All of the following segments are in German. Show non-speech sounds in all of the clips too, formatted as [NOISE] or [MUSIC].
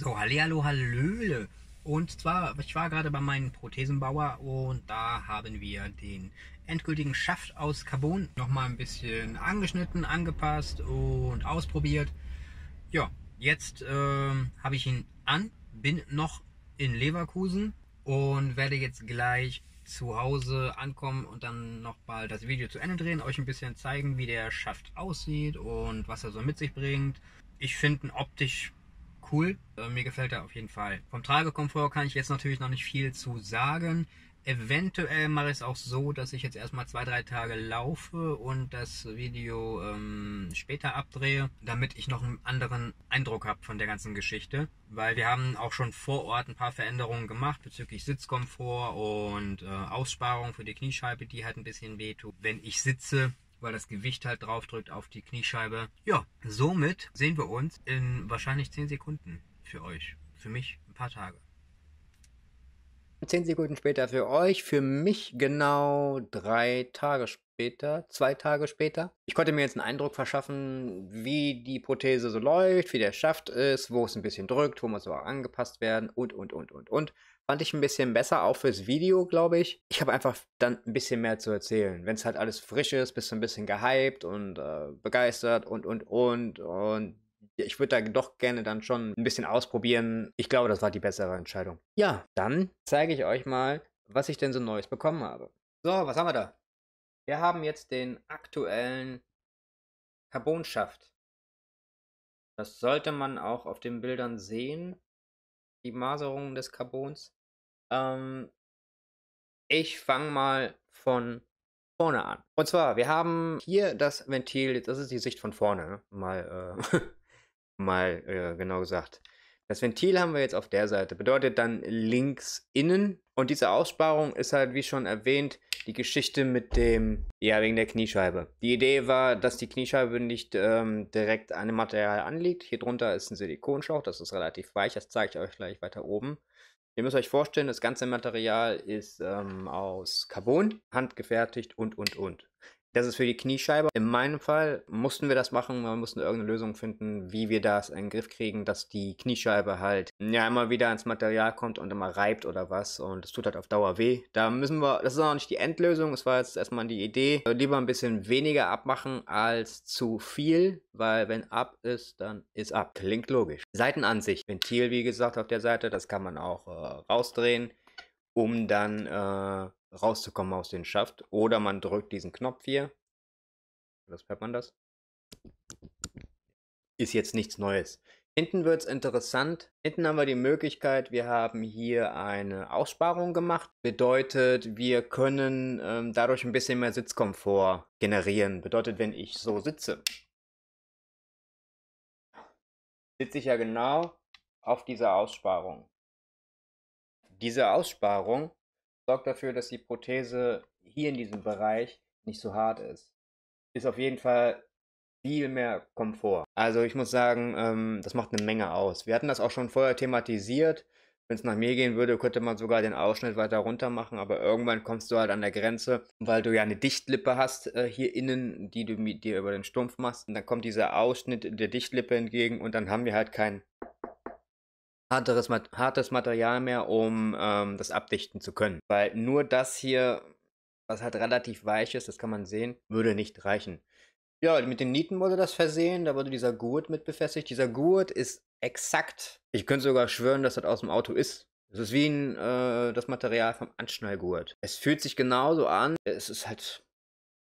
So, hallo, hallöle. Und zwar, ich war gerade bei meinem Prothesenbauer und da haben wir den endgültigen Schaft aus Carbon nochmal ein bisschen angeschnitten, angepasst und ausprobiert. Ja, jetzt äh, habe ich ihn an, bin noch in Leverkusen und werde jetzt gleich zu Hause ankommen und dann nochmal das Video zu Ende drehen, euch ein bisschen zeigen, wie der Schaft aussieht und was er so mit sich bringt. Ich finde ihn optisch cool. Äh, mir gefällt er auf jeden Fall. Vom Tragekomfort kann ich jetzt natürlich noch nicht viel zu sagen. Eventuell mache ich es auch so, dass ich jetzt erstmal zwei, drei Tage laufe und das Video ähm, später abdrehe, damit ich noch einen anderen Eindruck habe von der ganzen Geschichte. Weil wir haben auch schon vor Ort ein paar Veränderungen gemacht bezüglich Sitzkomfort und äh, Aussparung für die Kniescheibe, die halt ein bisschen wehtut. Wenn ich sitze, weil das Gewicht halt draufdrückt auf die Kniescheibe. Ja, somit sehen wir uns in wahrscheinlich 10 Sekunden für euch. Für mich ein paar Tage. 10 Sekunden später für euch, für mich genau drei Tage später, zwei Tage später. Ich konnte mir jetzt einen Eindruck verschaffen, wie die Prothese so läuft, wie der Schaft ist, wo es ein bisschen drückt, wo muss so angepasst werden und, und, und, und, und. Fand ich ein bisschen besser, auch fürs Video, glaube ich. Ich habe einfach dann ein bisschen mehr zu erzählen. Wenn es halt alles frisch ist, bist du ein bisschen gehypt und äh, begeistert und, und, und, und ich würde da doch gerne dann schon ein bisschen ausprobieren. Ich glaube, das war die bessere Entscheidung. Ja, dann zeige ich euch mal, was ich denn so Neues bekommen habe. So, was haben wir da? Wir haben jetzt den aktuellen Carbonschaft. Das sollte man auch auf den Bildern sehen. Die Maserung des Carbons. Ähm, ich fange mal von vorne an. Und zwar, wir haben hier das Ventil, das ist die Sicht von vorne, mal, äh, [LAUGHS] mal äh, genau gesagt. Das Ventil haben wir jetzt auf der Seite, bedeutet dann links innen. Und diese Aussparung ist halt, wie schon erwähnt, die Geschichte mit dem, ja, wegen der Kniescheibe. Die Idee war, dass die Kniescheibe nicht ähm, direkt an dem Material anliegt. Hier drunter ist ein Silikonschlauch, das ist relativ weich, das zeige ich euch gleich weiter oben. Ihr müsst euch vorstellen, das ganze Material ist ähm, aus Carbon, handgefertigt und, und, und. Das ist für die Kniescheibe. In meinem Fall mussten wir das machen. Wir mussten irgendeine Lösung finden, wie wir das in den Griff kriegen, dass die Kniescheibe halt ja immer wieder ans Material kommt und immer reibt oder was. Und es tut halt auf Dauer weh. Da müssen wir, das ist auch nicht die Endlösung. Es war jetzt erstmal die Idee. Äh, lieber ein bisschen weniger abmachen als zu viel, weil wenn ab ist, dann ist ab. Klingt logisch. Seitenansicht. Ventil, wie gesagt, auf der Seite. Das kann man auch äh, rausdrehen, um dann äh, rauszukommen aus dem Schaft. Oder man drückt diesen Knopf hier. Das hört man das? Ist jetzt nichts Neues. Hinten wird es interessant. Hinten haben wir die Möglichkeit, wir haben hier eine Aussparung gemacht. Bedeutet, wir können ähm, dadurch ein bisschen mehr Sitzkomfort generieren. Bedeutet, wenn ich so sitze, sitze ich ja genau auf dieser Aussparung. Diese Aussparung sorgt dafür, dass die Prothese hier in diesem Bereich nicht so hart ist. Ist auf jeden Fall viel mehr Komfort. Also ich muss sagen, ähm, das macht eine Menge aus. Wir hatten das auch schon vorher thematisiert. Wenn es nach mir gehen würde, könnte man sogar den Ausschnitt weiter runter machen, aber irgendwann kommst du halt an der Grenze, weil du ja eine Dichtlippe hast äh, hier innen, die du mit dir über den Stumpf machst. Und dann kommt dieser Ausschnitt der Dichtlippe entgegen und dann haben wir halt kein harteres, hartes Material mehr, um ähm, das abdichten zu können. Weil nur das hier, was halt relativ weich ist, das kann man sehen, würde nicht reichen. Ja, mit den Nieten wurde das versehen, da wurde dieser Gurt mit befestigt. Dieser Gurt ist exakt, ich könnte sogar schwören, dass das aus dem Auto ist. Es ist wie ein, äh, das Material vom Anschnallgurt. Es fühlt sich genauso an, es ist halt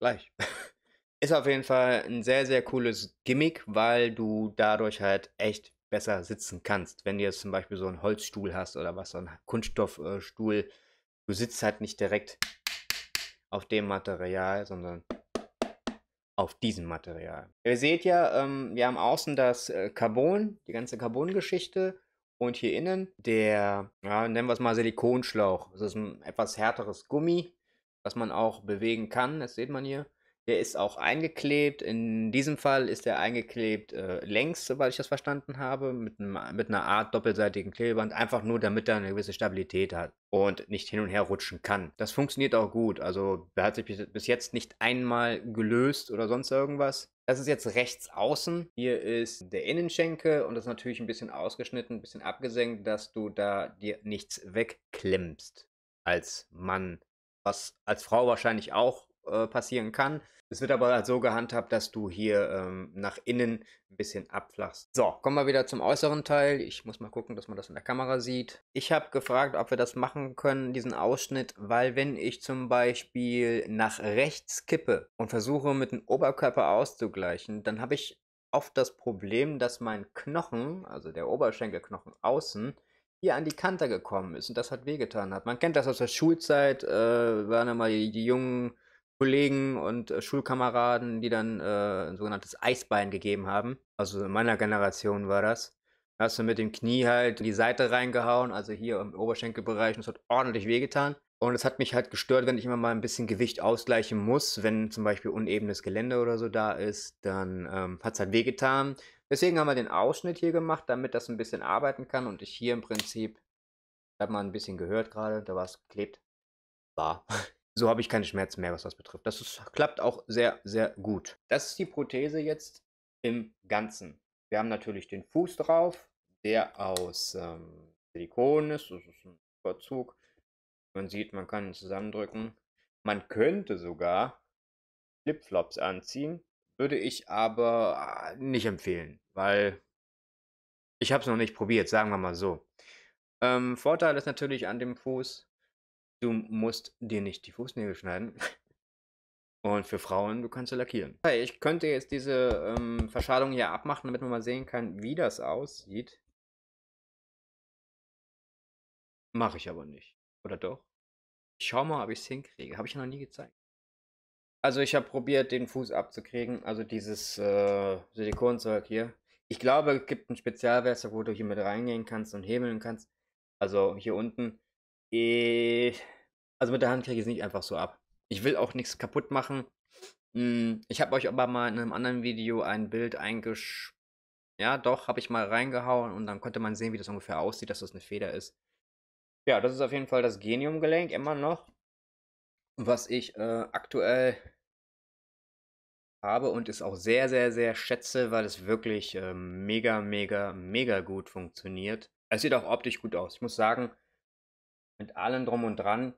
gleich. [LAUGHS] ist auf jeden Fall ein sehr, sehr cooles Gimmick, weil du dadurch halt echt besser sitzen kannst. Wenn du jetzt zum Beispiel so einen Holzstuhl hast oder was, so einen Kunststoffstuhl, äh, du sitzt halt nicht direkt auf dem Material, sondern auf diesem Material. Ihr seht ja, ähm, wir haben außen das äh, Carbon, die ganze Carbon-Geschichte und hier innen der, ja, nennen wir es mal Silikonschlauch. Das ist ein etwas härteres Gummi, was man auch bewegen kann, das sieht man hier. Der ist auch eingeklebt. In diesem Fall ist er eingeklebt äh, längs, soweit ich das verstanden habe, mit, einem, mit einer Art doppelseitigen Klebeband, einfach nur damit er eine gewisse Stabilität hat und nicht hin und her rutschen kann. Das funktioniert auch gut. Also der hat sich bis jetzt nicht einmal gelöst oder sonst irgendwas. Das ist jetzt rechts außen. Hier ist der Innenschenkel und das ist natürlich ein bisschen ausgeschnitten, ein bisschen abgesenkt, dass du da dir nichts wegklemmst als Mann. Was als Frau wahrscheinlich auch äh, passieren kann. Es wird aber halt so gehandhabt, dass du hier ähm, nach innen ein bisschen abflachst. So, kommen wir wieder zum äußeren Teil. Ich muss mal gucken, dass man das in der Kamera sieht. Ich habe gefragt, ob wir das machen können, diesen Ausschnitt, weil wenn ich zum Beispiel nach rechts kippe und versuche mit dem Oberkörper auszugleichen, dann habe ich oft das Problem, dass mein Knochen, also der Oberschenkelknochen außen, hier an die Kante gekommen ist und das hat wehgetan hat. Man kennt das aus der Schulzeit, äh, waren immer die, die jungen Kollegen und äh, Schulkameraden, die dann äh, ein sogenanntes Eisbein gegeben haben. Also in meiner Generation war das. Da hast du mit dem Knie halt die Seite reingehauen, also hier im Oberschenkelbereich, und es hat ordentlich wehgetan. Und es hat mich halt gestört, wenn ich immer mal ein bisschen Gewicht ausgleichen muss, wenn zum Beispiel unebenes Gelände oder so da ist, dann ähm, hat es halt wehgetan. Deswegen haben wir den Ausschnitt hier gemacht, damit das ein bisschen arbeiten kann und ich hier im Prinzip, ich habe mal ein bisschen gehört gerade, da war es geklebt, war. [LAUGHS] so habe ich keine Schmerzen mehr, was das betrifft. Das ist, klappt auch sehr, sehr gut. Das ist die Prothese jetzt im Ganzen. Wir haben natürlich den Fuß drauf, der aus ähm, Silikon ist. Das ist ein Überzug. Man sieht, man kann ihn zusammendrücken. Man könnte sogar Flipflops anziehen, würde ich aber ah, nicht empfehlen, weil ich habe es noch nicht probiert, sagen wir mal so. Ähm, Vorteil ist natürlich an dem Fuß, Du musst dir nicht die Fußnägel schneiden. Und für Frauen, du kannst sie lackieren. Ich könnte jetzt diese ähm, Verschalung hier abmachen, damit man mal sehen kann, wie das aussieht. Mache ich aber nicht. Oder doch? Ich schau mal, ob ich es hinkriege. Habe ich noch nie gezeigt. Also ich habe probiert, den Fuß abzukriegen. Also dieses äh, Silikonzeug hier. Ich glaube, es gibt ein Spezialwerkzeug, wo du hier mit reingehen kannst und hebeln kannst. Also hier unten. Äh, also mit der Hand kriege ich es nicht einfach so ab. Ich will auch nichts kaputt machen. Hm, ich habe euch aber mal in einem anderen Video ein Bild eingesch... Ja, doch, habe ich mal reingehauen und dann konnte man sehen, wie das ungefähr aussieht, dass das eine Feder ist. Ja, das ist auf jeden Fall das Geniumgelenk, immer noch. Was ich äh, aktuell habe und es auch sehr, sehr, sehr schätze, weil es wirklich äh, mega, mega, mega gut funktioniert. Es sieht auch optisch gut aus. Ich muss sagen, mit allem drum und dran.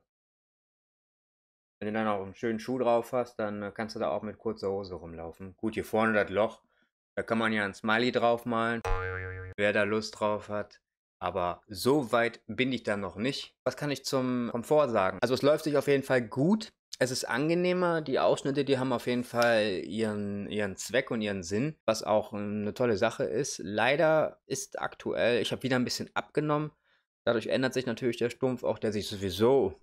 Wenn du dann auch einen schönen Schuh drauf hast, dann äh, kannst du da auch mit kurzer Hose rumlaufen. Gut, hier vorne das Loch, da kann man ja ein Smiley draufmalen, wer da Lust drauf hat. Aber so weit bin ich da noch nicht. Was kann ich zum Komfort sagen? Also es läuft sich auf jeden Fall gut. Es ist angenehmer, die Ausschnitte, die haben auf jeden Fall ihren, ihren Zweck und ihren Sinn, was auch eine äh, tolle Sache ist. Leider ist aktuell, ich habe wieder ein bisschen abgenommen, Dadurch ändert sich natürlich der Stumpf, auch der sich sowieso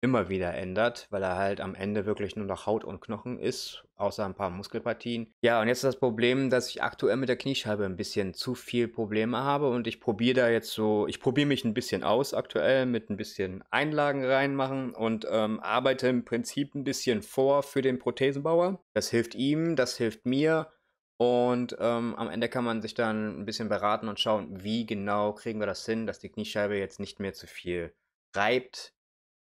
immer wieder ändert, weil er halt am Ende wirklich nur noch Haut und Knochen ist, außer ein paar Muskelpartien. Ja, und jetzt ist das Problem, dass ich aktuell mit der Kniescheibe ein bisschen zu viel Probleme habe und ich probiere da jetzt so, ich probiere mich ein bisschen aus aktuell mit ein bisschen Einlagen reinmachen und ähm, arbeite im Prinzip ein bisschen vor für den Prothesenbauer. Das hilft ihm, das hilft mir und ähm, am Ende kann man sich dann ein bisschen beraten und schauen, wie genau kriegen wir das hin, dass die Kniescheibe jetzt nicht mehr zu viel reibt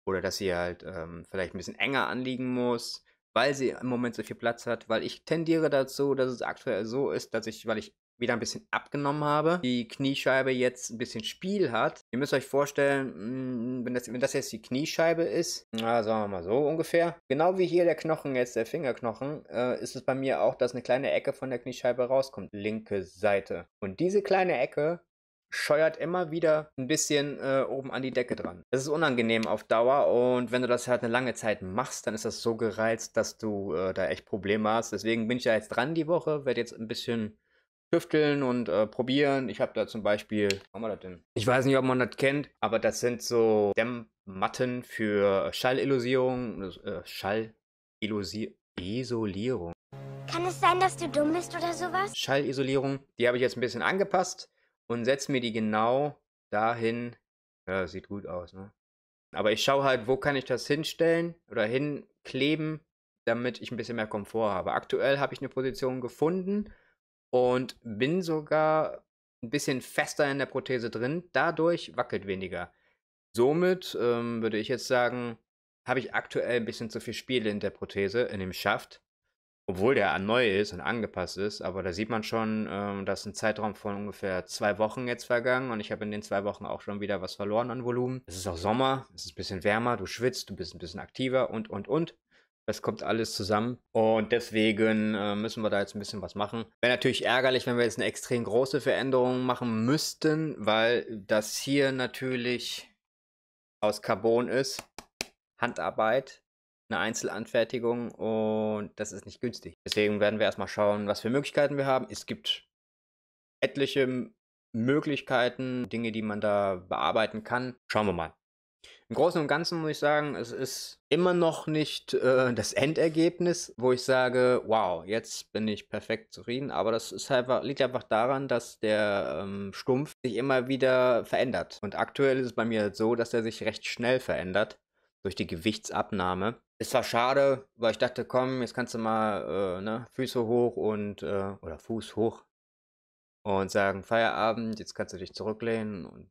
oder dass sie halt ähm, vielleicht ein bisschen enger anliegen muss, weil sie im Moment so viel Platz hat. Weil ich tendiere dazu, dass es aktuell so ist, dass ich, weil ich wieder ein bisschen abgenommen habe, die Kniescheibe jetzt ein bisschen Spiel hat. Ihr müsst euch vorstellen, mm, wenn das, wenn das jetzt die Kniescheibe ist, na, sagen wir mal so ungefähr, genau wie hier der Knochen jetzt, der Fingerknochen, äh, ist es bei mir auch, dass eine kleine Ecke von der Kniescheibe rauskommt, linke Seite. Und diese kleine Ecke scheuert immer wieder ein bisschen äh, oben an die Decke dran. Das ist unangenehm auf Dauer und wenn du das halt eine lange Zeit machst, dann ist das so gereizt, dass du äh, da echt Probleme hast. Deswegen bin ich ja jetzt dran die Woche, werde jetzt ein bisschen tüfteln und äh, probieren. Ich habe da zum Beispiel, haben wir das denn? Ich weiß nicht, ob man das kennt, aber das sind so Dämmmatten für Schallillusion, äh, Schallisolierung. Kann es sein, dass du dumm bist oder sowas? Schallisolierung, die habe ich jetzt ein bisschen angepasst und setze mir die genau dahin. Ja, sieht gut aus, ne? Aber ich schaue halt, wo kann ich das hinstellen oder hinkleben, damit ich ein bisschen mehr Komfort habe. Aktuell habe ich eine Position gefunden und bin sogar ein bisschen fester in der Prothese drin. Dadurch wackelt weniger. Somit ähm, würde ich jetzt sagen, habe ich aktuell ein bisschen zu viel Spiel in der Prothese, in dem Schaft. Obwohl der neu ist und angepasst ist, aber da sieht man schon, ähm, dass ein Zeitraum von ungefähr zwei Wochen jetzt vergangen und ich habe in den zwei Wochen auch schon wieder was verloren an Volumen. Es ist auch Sommer, es ist ein bisschen wärmer, du schwitzt, du bist ein bisschen aktiver und, und, und. Das kommt alles zusammen und deswegen äh, müssen wir da jetzt ein bisschen was machen. Wäre natürlich ärgerlich, wenn wir jetzt eine extrem große Veränderung machen müssten, weil das hier natürlich aus Carbon ist. Handarbeit, eine Einzelanfertigung und das ist nicht günstig. Deswegen werden wir erstmal schauen, was für Möglichkeiten wir haben. Es gibt etliche Möglichkeiten, Dinge, die man da bearbeiten kann. Schauen wir mal. Im Großen und Ganzen muss ich sagen, es ist immer noch nicht äh, das Endergebnis, wo ich sage, wow, jetzt bin ich perfekt zufrieden. Aber das ist einfach, halt liegt einfach daran, dass der ähm, Stumpf sich immer wieder verändert. Und aktuell ist es bei mir halt so, dass er sich recht schnell verändert durch die Gewichtsabnahme. Es war schade, weil ich dachte, komm, jetzt kannst du mal äh, ne, Füße hoch und äh, oder Fuß hoch und sagen, Feierabend, jetzt kannst du dich zurücklehnen und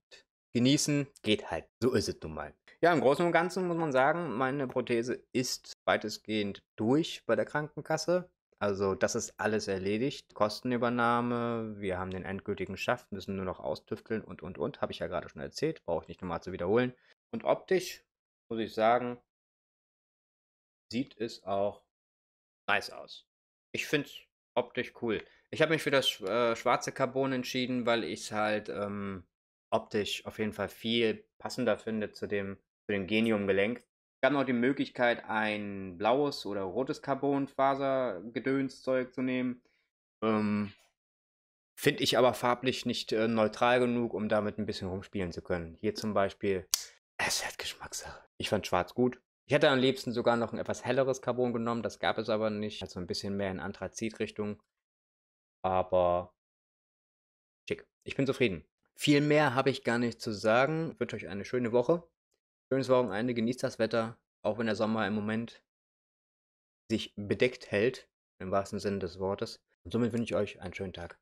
genießen. Geht halt. So ist es nun mal. Ja, im Großen und Ganzen muss man sagen, meine Prothese ist weitestgehend durch bei der Krankenkasse. Also das ist alles erledigt. Kostenübernahme, wir haben den endgültigen Schaft, müssen nur noch austüfteln und, und, und. Habe ich ja gerade schon erzählt, brauche ich nicht nochmal zu wiederholen. Und optisch, muss ich sagen, sieht es auch nice aus. Ich finde es optisch cool. Ich habe mich für das äh, schwarze Carbon entschieden, weil ich es halt ähm, optisch auf jeden Fall viel passender finde zu dem zu dem Genium gelenk Es gab noch die Möglichkeit, ein blaues oder rotes Carbonfaser-Gedönszeug zu nehmen. Ähm, Finde ich aber farblich nicht äh, neutral genug, um damit ein bisschen rumspielen zu können. Hier zum Beispiel, es hat Geschmackssache. Ich fand schwarz gut. Ich hätte am liebsten sogar noch ein etwas helleres Carbon genommen, das gab es aber nicht. Also ein bisschen mehr in Anthrazit-Richtung. Aber schick. Ich bin zufrieden. Viel mehr habe ich gar nicht zu sagen. Ich wünsche euch eine schöne Woche schönes Wochenende, genießt das Wetter, auch wenn der Sommer im Moment sich bedeckt hält, im wahrsten Sinne des Wortes. Und somit wünsche ich euch einen schönen Tag.